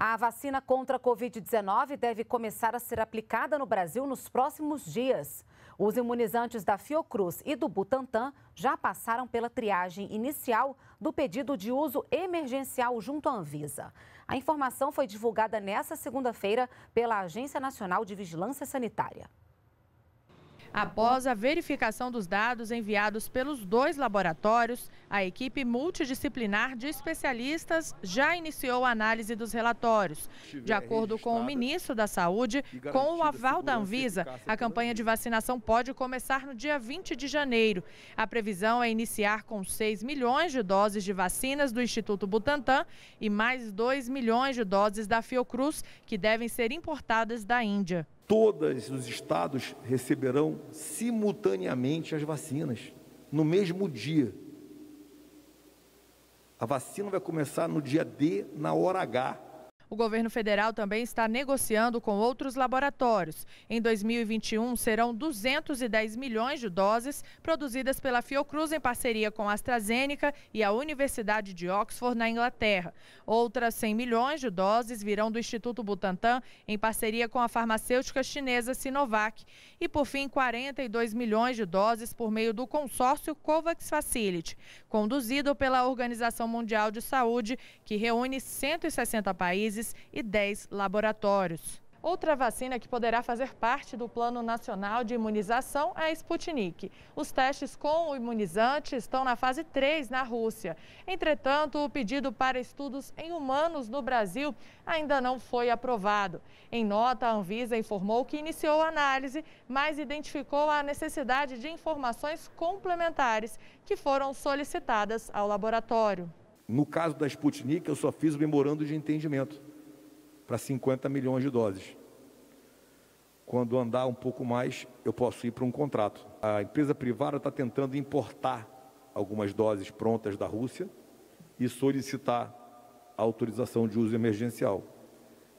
A vacina contra a Covid-19 deve começar a ser aplicada no Brasil nos próximos dias. Os imunizantes da Fiocruz e do Butantan já passaram pela triagem inicial do pedido de uso emergencial junto à Anvisa. A informação foi divulgada nesta segunda-feira pela Agência Nacional de Vigilância Sanitária. Após a verificação dos dados enviados pelos dois laboratórios, a equipe multidisciplinar de especialistas já iniciou a análise dos relatórios. De é acordo com o ministro da Saúde, com o aval da Anvisa, a campanha de vacinação pode começar no dia 20 de janeiro. A previsão é iniciar com 6 milhões de doses de vacinas do Instituto Butantan e mais 2 milhões de doses da Fiocruz, que devem ser importadas da Índia todos os estados receberão simultaneamente as vacinas, no mesmo dia. A vacina vai começar no dia D, na hora H. O governo federal também está negociando com outros laboratórios. Em 2021, serão 210 milhões de doses produzidas pela Fiocruz em parceria com a AstraZeneca e a Universidade de Oxford, na Inglaterra. Outras 100 milhões de doses virão do Instituto Butantan em parceria com a farmacêutica chinesa Sinovac. E, por fim, 42 milhões de doses por meio do consórcio COVAX Facility, conduzido pela Organização Mundial de Saúde, que reúne 160 países países e 10 laboratórios. Outra vacina que poderá fazer parte do Plano Nacional de Imunização é a Sputnik. Os testes com o imunizante estão na fase 3 na Rússia. Entretanto, o pedido para estudos em humanos no Brasil ainda não foi aprovado. Em nota, a Anvisa informou que iniciou a análise, mas identificou a necessidade de informações complementares que foram solicitadas ao laboratório. No caso da Sputnik, eu só fiz o memorando de entendimento para 50 milhões de doses. Quando andar um pouco mais, eu posso ir para um contrato. A empresa privada está tentando importar algumas doses prontas da Rússia e solicitar a autorização de uso emergencial.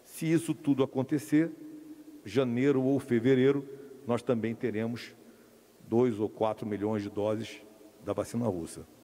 Se isso tudo acontecer, janeiro ou fevereiro, nós também teremos 2 ou 4 milhões de doses da vacina russa.